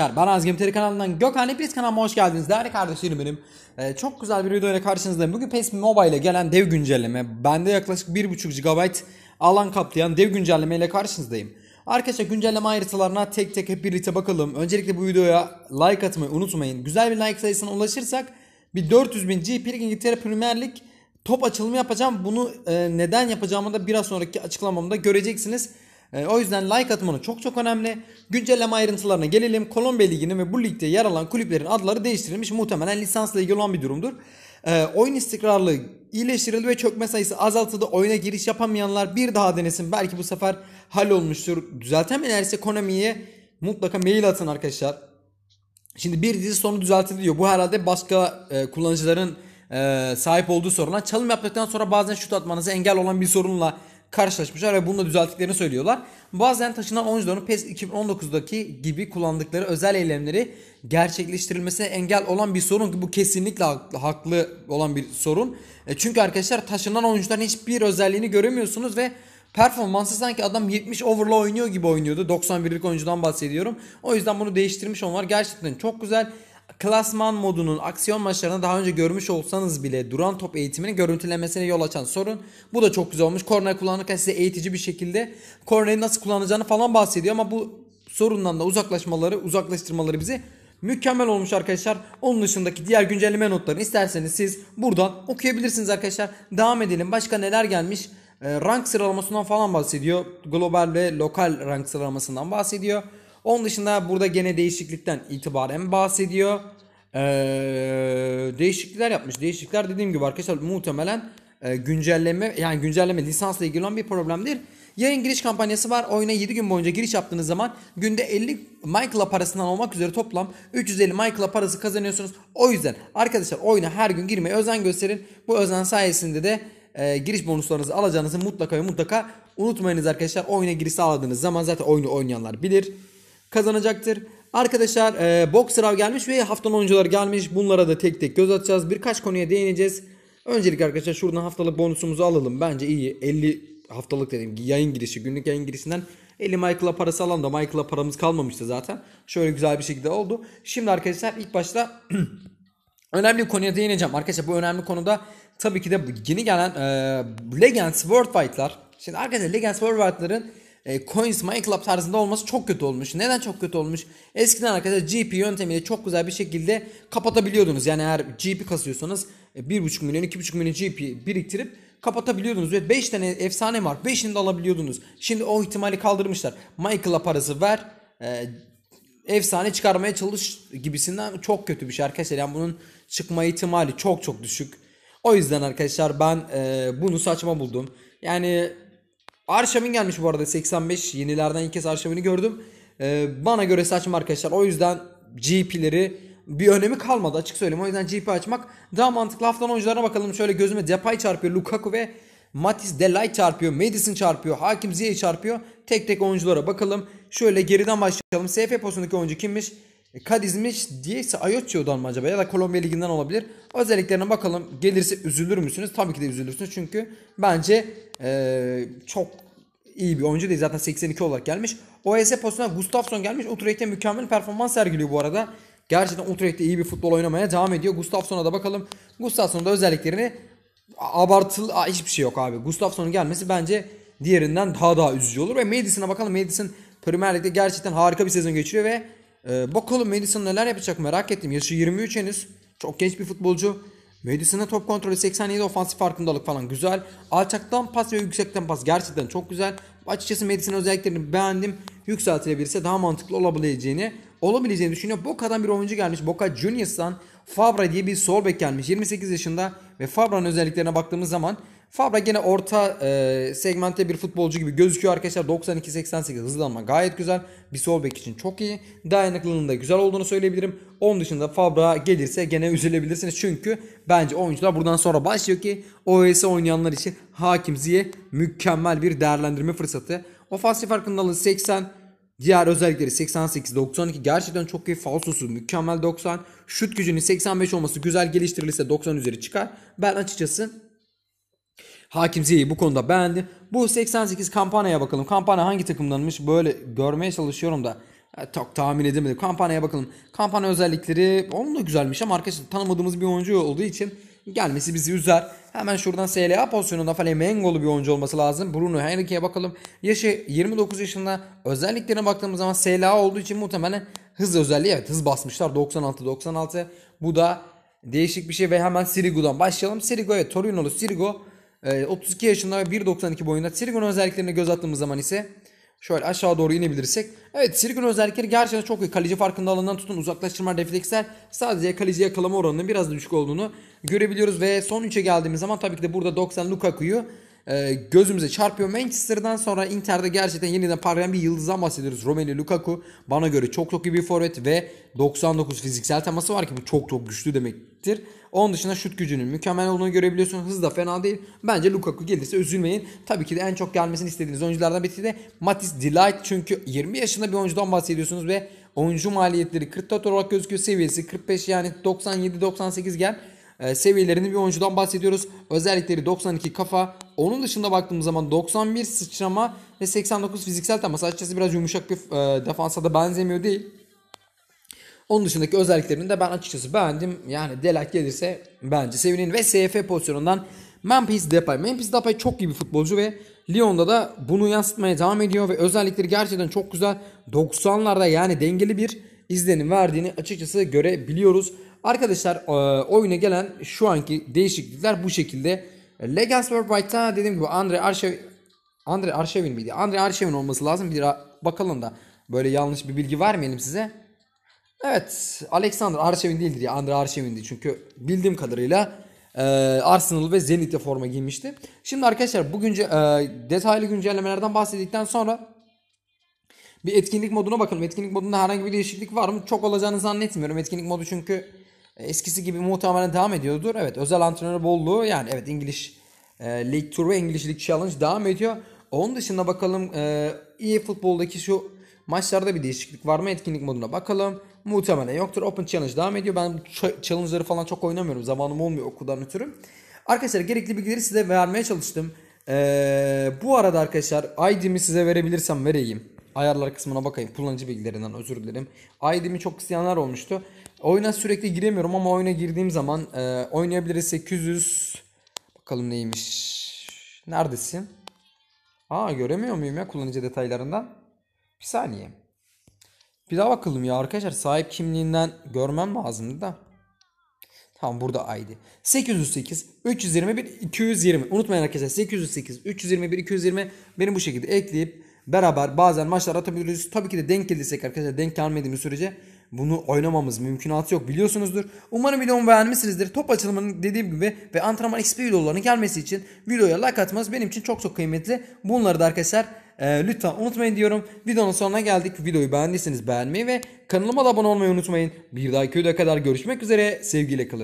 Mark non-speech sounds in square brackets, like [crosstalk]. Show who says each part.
Speaker 1: Arkadaşlar ben Azgem Teri kanalından Gökhan Hepiniz kanalıma hoş geldiniz değerli kardeşlerim benim. Ee, çok güzel bir video ile karşınızdayım. Bugün PES Mobile ile gelen dev güncelleme. Bende yaklaşık 1.5 GB alan kaplayan dev güncelleme ile karşınızdayım. Arkadaşlar güncelleme ayrıntılarına tek tek hep birlikte bakalım. Öncelikle bu videoya like atmayı unutmayın. Güzel bir like sayısına ulaşırsak bir 400 bin GP'lik İngiltere Premier Lig top açılımı yapacağım. Bunu e, neden yapacağımı da biraz sonraki açıklamamda göreceksiniz. Ee, o yüzden like atmanı çok çok önemli. Güncelleme ayrıntılarına gelelim. Kolombiya Ligi'nin ve bu ligde yer alan kulüplerin adları değiştirilmiş. Muhtemelen lisansla ilgili olan bir durumdur. E, oyun istikrarlı iyileştirildi ve çökme sayısı azaltıldı. Oyuna giriş yapamayanlar bir daha denesin. Belki bu sefer hal olmuştur. Düzeltemelerse Konami'ye mutlaka mail atın arkadaşlar. Şimdi bir dizi sonu düzeltildi Bu herhalde başka e, kullanıcıların e, sahip olduğu soruna. Çalım yaptıktan sonra bazen şut atmanızı engel olan bir sorunla karşılaşmışlar ve bunu düzelttiklerini söylüyorlar. Bazen taşınan oyuncuların PES 2019'daki gibi kullandıkları özel eylemleri gerçekleştirilmesine engel olan bir sorun ki bu kesinlikle haklı olan bir sorun. E çünkü arkadaşlar taşınan oyuncuların hiçbir özelliğini göremiyorsunuz ve performansı sanki adam 70 overla oynuyor gibi oynuyordu. 91'lik oyuncudan bahsediyorum. O yüzden bunu değiştirmiş onlar. Gerçekten çok güzel. Klasman modunun aksiyon maçlarında daha önce görmüş olsanız bile duran top eğitimini görüntülemesine yol açan sorun. Bu da çok güzel olmuş. Korner kullanırken size eğitici bir şekilde korneri nasıl kullanacağını falan bahsediyor ama bu sorundan da uzaklaşmaları, uzaklaştırmaları bizi mükemmel olmuş arkadaşlar. Onun dışındaki diğer güncelleme notlarını isterseniz siz buradan okuyabilirsiniz arkadaşlar. Devam edelim. Başka neler gelmiş? Ee, rank sıralamasından falan bahsediyor. Global ve lokal rank sıralamasından bahsediyor. Onun dışında burada gene değişiklikten itibaren bahsediyor. Ee, değişiklikler yapmış. Değişiklikler dediğim gibi arkadaşlar muhtemelen e, güncelleme yani güncelleme lisansla ilgili olan bir problemdir. değil. Yayın giriş kampanyası var. Oyuna 7 gün boyunca giriş yaptığınız zaman günde 50 Michael'a parasından olmak üzere toplam 350 Michael'a parası kazanıyorsunuz. O yüzden arkadaşlar oyuna her gün girmeye özen gösterin. Bu özen sayesinde de e, giriş bonuslarınızı alacağınızı mutlaka ve mutlaka unutmayınız arkadaşlar. Oyuna giriş sağladığınız zaman zaten oyunu oynayanlar bilir kazanacaktır. Arkadaşlar e, box sırav gelmiş ve haftanın oyuncuları gelmiş. Bunlara da tek tek göz atacağız. Birkaç konuya değineceğiz. Öncelikle arkadaşlar şuradan haftalık bonusumuzu alalım. Bence iyi. 50 haftalık dedim yayın girişi günlük yayın girişinden 50 Michael'a parası alan da Michael'a paramız kalmamıştı zaten. Şöyle güzel bir şekilde oldu. Şimdi arkadaşlar ilk başta [clears throat] önemli konuya değineceğim. Arkadaşlar bu önemli konuda tabii ki de yeni gelen e, Legends World Fight'lar. Şimdi arkadaşlar Legends World Fight'ların e, Coins Mine Club tarzında olması çok kötü olmuş. Neden çok kötü olmuş? Eskiden arkadaşlar GP yöntemiyle çok güzel bir şekilde kapatabiliyordunuz. Yani eğer GP kasıyorsanız 1.5 e, milyon 2.5 milyon GP biriktirip kapatabiliyordunuz ve 5 tane efsane var. 5'ini de alabiliyordunuz. Şimdi o ihtimali kaldırmışlar. Michael'a parası ver. E, efsane çıkarmaya çalış gibisinden çok kötü bir şey arkadaşlar. Yani bunun çıkma ihtimali çok çok düşük. O yüzden arkadaşlar ben e, bunu saçma buldum. Yani Arşam'ın gelmiş bu arada 85. Yenilerden ilk kez Arşam'ını gördüm. Ee, bana göre saçma arkadaşlar. O yüzden GP'leri bir önemi kalmadı açık söyleyeyim. O yüzden GP açmak daha mantıklı. Haftanın oyuncularına bakalım. Şöyle gözüme Depay çarpıyor. Lukaku ve Matis Delay çarpıyor. Madison çarpıyor. Hakim Ziyech çarpıyor. Tek tek oyunculara bakalım. Şöyle geriden başlayalım. SF posundaki oyuncu kimmiş? E, Kadizmiş diyeyse Ayotio'dan mı acaba ya da Kolombiya Ligi'nden olabilir. Özelliklerine bakalım. Gelirse üzülür müsünüz? Tabii ki de üzülürsünüz. Çünkü bence ee, çok iyi bir oyuncu değil. Zaten 82 olarak gelmiş. OS postuna Gustafsson gelmiş. Utrecht'te mükemmel performans sergiliyor bu arada. Gerçekten Utrecht'te iyi bir futbol oynamaya devam ediyor. Gustafsson'a da bakalım. Gustafsson'un da özelliklerini abartılı Aa, hiçbir şey yok abi. Gustafsson'un gelmesi bence diğerinden daha daha üzücü olur. Ve Madison'a bakalım. Madison Premier Lig'de gerçekten harika bir sezon geçiriyor ve ee, bakalım Madison neler yapacak merak ettim. Yaşı 23 henüz. Çok genç bir futbolcu. Madison'a top kontrolü 87 ofansif farkındalık falan güzel. Alçaktan pas ve yüksekten pas gerçekten çok güzel. Açıkçası Madison özelliklerini beğendim. Yükseltilebilirse daha mantıklı olabileceğini olabileceğini düşünüyor. Boca'dan bir oyuncu gelmiş. Boca Juniors'tan Fabra diye bir sol bek gelmiş. 28 yaşında ve Fabra'nın özelliklerine baktığımız zaman Fabra gene orta e, segmentte bir futbolcu gibi gözüküyor arkadaşlar. 92-88 hızlanma gayet güzel. Bir sol bek için çok iyi. Dayanıklılığının da güzel olduğunu söyleyebilirim. Onun dışında Fabra gelirse gene üzülebilirsiniz. Çünkü bence oyuncular buradan sonra başlıyor ki OES oynayanlar için Hakim Ziye mükemmel bir değerlendirme fırsatı. Ofansif farkındalığı 80, Diğer özellikleri 88, 92 gerçekten çok iyi. Falsosu mükemmel 90. Şut gücünün 85 olması güzel geliştirilirse 90 üzeri çıkar. Ben açıkçası Hakim Ziyech'i bu konuda beğendi. Bu 88 Kampana'ya bakalım. Kampana hangi takımdanmış? Böyle görmeye çalışıyorum da e, çok tahmin edemedim. Kampana'ya bakalım. Kampanya özellikleri onun da güzelmiş ama arkadaşlar tanımadığımız bir oyuncu olduğu için gelmesi bizi üzer. Hemen şuradan SLA pozisyonunda Flamengo'lu bir oyuncu olması lazım. Bruno Henrique'ye bakalım. Yaşı 29 yaşında. Özelliklerine baktığımız zaman SLA olduğu için muhtemelen hız özelliği evet hız basmışlar 96-96. Bu da değişik bir şey ve hemen Sirigo'dan başlayalım. Sirigo evet Torino'lu Sirigo 32 ee, yaşında ve 1.92 boyunda Sirigun özelliklerine göz attığımız zaman ise şöyle aşağı doğru inebilirsek. Evet Sirigun özellikleri gerçekten çok iyi. Kaleci farkında alanından tutun uzaklaştırma refleksler sadece kaleci yakalama oranının biraz düşük olduğunu görebiliyoruz. Ve son 3'e geldiğimiz zaman tabii ki de burada 90 Lukaku'yu ee, gözümüze çarpıyor. Manchester'dan sonra Inter'de gerçekten yeniden parlayan bir yıldızdan bahsediyoruz. Romelu Lukaku bana göre çok çok iyi bir forvet ve 99 fiziksel teması var ki bu çok çok güçlü demektir. Onun dışında şut gücünün mükemmel olduğunu görebiliyorsunuz. Hız da fena değil. Bence Lukaku gelirse üzülmeyin. Tabii ki de en çok gelmesini istediğiniz oyunculardan biri de Matis Delight. Çünkü 20 yaşında bir oyuncudan bahsediyorsunuz ve oyuncu maliyetleri 44 olarak gözüküyor. Seviyesi 45 yani 97-98 gel. Ee, seviyelerini seviyelerinde bir oyuncudan bahsediyoruz. Özellikleri 92 kafa. Onun dışında baktığımız zaman 91 sıçrama ve 89 fiziksel temas. Açıkçası biraz yumuşak bir e, defansa da benzemiyor değil. Onun dışındaki özelliklerini de ben açıkçası beğendim. Yani Delak gelirse bence sevinin. Ve SF pozisyonundan Memphis Depay. Memphis Depay çok iyi bir futbolcu ve Lyon'da da bunu yansıtmaya devam ediyor. Ve özellikleri gerçekten çok güzel. 90'larda yani dengeli bir izlenim verdiğini açıkçası görebiliyoruz. Arkadaşlar e, oyuna gelen şu anki değişiklikler bu şekilde. Legends for Bright'ta dediğim gibi Andre Arşev Andre Arşevin miydi? Andre Arşevin olması lazım. Bir bakalım da böyle yanlış bir bilgi vermeyelim size. Evet, Alexander Arşevin değildir ya. Andre Arşevin'di çünkü bildiğim kadarıyla e, Arsenal ve Zenit'te forma giymişti. Şimdi arkadaşlar bugünce detaylı güncellemelerden bahsettikten sonra bir etkinlik moduna bakalım. Etkinlik modunda herhangi bir değişiklik var mı? Çok olacağını zannetmiyorum. Etkinlik modu çünkü e, eskisi gibi muhtemelen devam ediyordur. Evet özel antrenör bolluğu yani evet İngiliz e, League Tour ve İngiliz League Challenge devam ediyor. Onun dışında bakalım e, e-futboldaki şu maçlarda bir değişiklik var mı etkinlik moduna bakalım. Muhtemelen yoktur. Open Challenge devam ediyor. Ben challenge'ları falan çok oynamıyorum. Zamanım olmuyor okuldan ötürü. Arkadaşlar gerekli bilgileri size vermeye çalıştım. Ee, bu arada arkadaşlar ID'mi size verebilirsem vereyim. Ayarlar kısmına bakayım. Kullanıcı bilgilerinden özür dilerim. ID'mi çok isteyenler olmuştu. Oyuna sürekli giremiyorum ama oyuna girdiğim zaman e, oynayabiliriz 800 bakalım neymiş. Neredesin? Aa göremiyor muyum ya kullanıcı detaylarından? Bir saniye. Bir daha bakalım ya arkadaşlar sahip kimliğinden görmem lazımdı da. Tamam burada ID. 808 321 220. Unutmayın arkadaşlar 808 321 220 benim bu şekilde ekleyip beraber bazen maçlar atabiliriz. Tabii ki de denk gelirsek arkadaşlar denk gelmediğimiz sürece bunu oynamamız mümkünatı yok biliyorsunuzdur. Umarım videomu beğenmişsinizdir. Top açılımının dediğim gibi ve antrenman XP videolarının gelmesi için videoya like atmanız benim için çok çok kıymetli. Bunları da arkadaşlar e, lütfen unutmayın diyorum. Videonun sonuna geldik. Videoyu beğendiyseniz beğenmeyi ve kanalıma da abone olmayı unutmayın. Bir dahaki videoya kadar görüşmek üzere. Sevgiyle kalın.